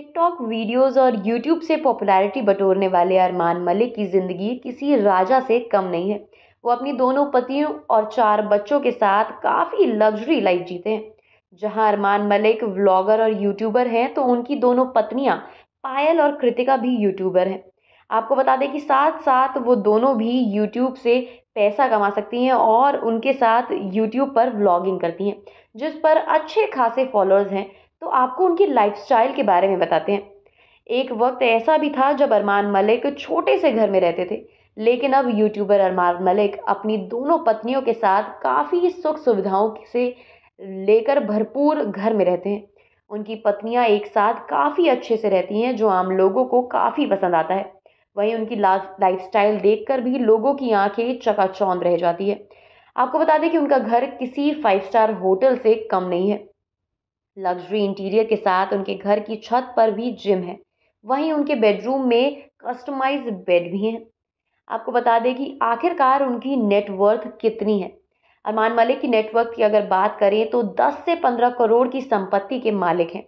TikTok videos और YouTube से popularity बटोरने वाले अरमान मलिक की ज़िंदगी किसी राजा से कम नहीं है वो अपनी दोनों पतियों और चार बच्चों के साथ काफ़ी लग्जरी लाइफ जीते हैं जहां अरमान मलिक व्लॉगर और यूट्यूबर हैं तो उनकी दोनों पत्नियां पायल और कृतिका भी यूट्यूबर हैं आपको बता दें कि साथ साथ वो दोनों भी यूट्यूब से पैसा कमा सकती हैं और उनके साथ यूट्यूब पर व्लॉगिंग करती हैं जिस पर अच्छे खासे फॉलोअर्स हैं तो आपको उनकी लाइफस्टाइल के बारे में बताते हैं एक वक्त ऐसा भी था जब अरमान मलिक छोटे से घर में रहते थे लेकिन अब यूट्यूबर अरमान मलिक अपनी दोनों पत्नियों के साथ काफ़ी सुख सुविधाओं से लेकर भरपूर घर में रहते हैं उनकी पत्नियां एक साथ काफ़ी अच्छे से रहती हैं जो आम लोगों को काफ़ी पसंद आता है वहीं उनकी लाइफ स्टाइल देख कर भी लोगों की आंखें चकाचौंध रह जाती है आपको बता दें कि उनका घर किसी फाइव स्टार होटल से कम नहीं है लग्जरी इंटीरियर के साथ उनके घर की छत पर भी जिम है वहीं उनके बेडरूम में कस्टमाइज बेड भी हैं आपको बता दें कि आखिरकार उनकी नेटवर्थ कितनी है अरमान मलिक की नेटवर्थ की अगर बात करें तो 10 से 15 करोड़ की संपत्ति के मालिक हैं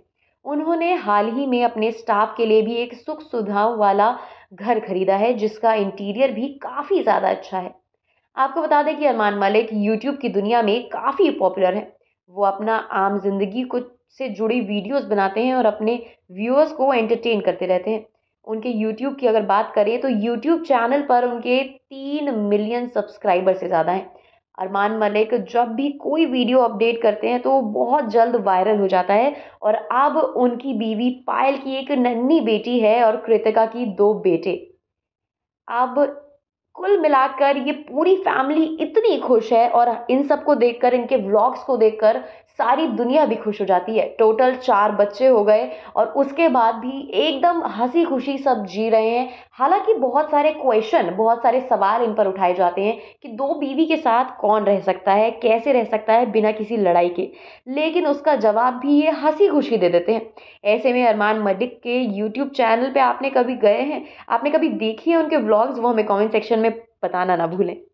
उन्होंने हाल ही में अपने स्टाफ के लिए भी एक सुख सुविधाओं वाला घर खरीदा है जिसका इंटीरियर भी काफ़ी ज़्यादा अच्छा है आपको बता दें कि अरमान मलिक यूट्यूब की दुनिया में काफ़ी पॉपुलर हैं वो अपना आम जिंदगी को से जुड़ी वीडियोस बनाते हैं और अपने व्यूअर्स को एंटरटेन करते रहते हैं उनके यूट्यूब की अगर बात करें तो यूट्यूब चैनल पर उनके तीन मिलियन सब्सक्राइबर से ज़्यादा हैं अरमान मलिक जब भी कोई वीडियो अपडेट करते हैं तो बहुत जल्द वायरल हो जाता है और अब उनकी बीवी पायल की एक नन्ही बेटी है और कृतिका की दो बेटे अब कुल मिलाकर ये पूरी फैमिली इतनी खुश है और इन सब को देखकर इनके व्लॉग्स को देखकर सारी दुनिया भी खुश हो जाती है टोटल चार बच्चे हो गए और उसके बाद भी एकदम हंसी खुशी सब जी रहे हैं हालांकि बहुत सारे क्वेश्चन बहुत सारे सवाल इन पर उठाए जाते हैं कि दो बीवी के साथ कौन रह सकता है कैसे रह सकता है बिना किसी लड़ाई के लेकिन उसका जवाब भी ये हंसी खुशी दे देते हैं ऐसे में अरमान मलिक के यूट्यूब चैनल पर आपने कभी गए हैं आपने कभी देखी है उनके ब्लॉग्स वो हमें कॉमेंट सेक्शन में बताना ना भूलें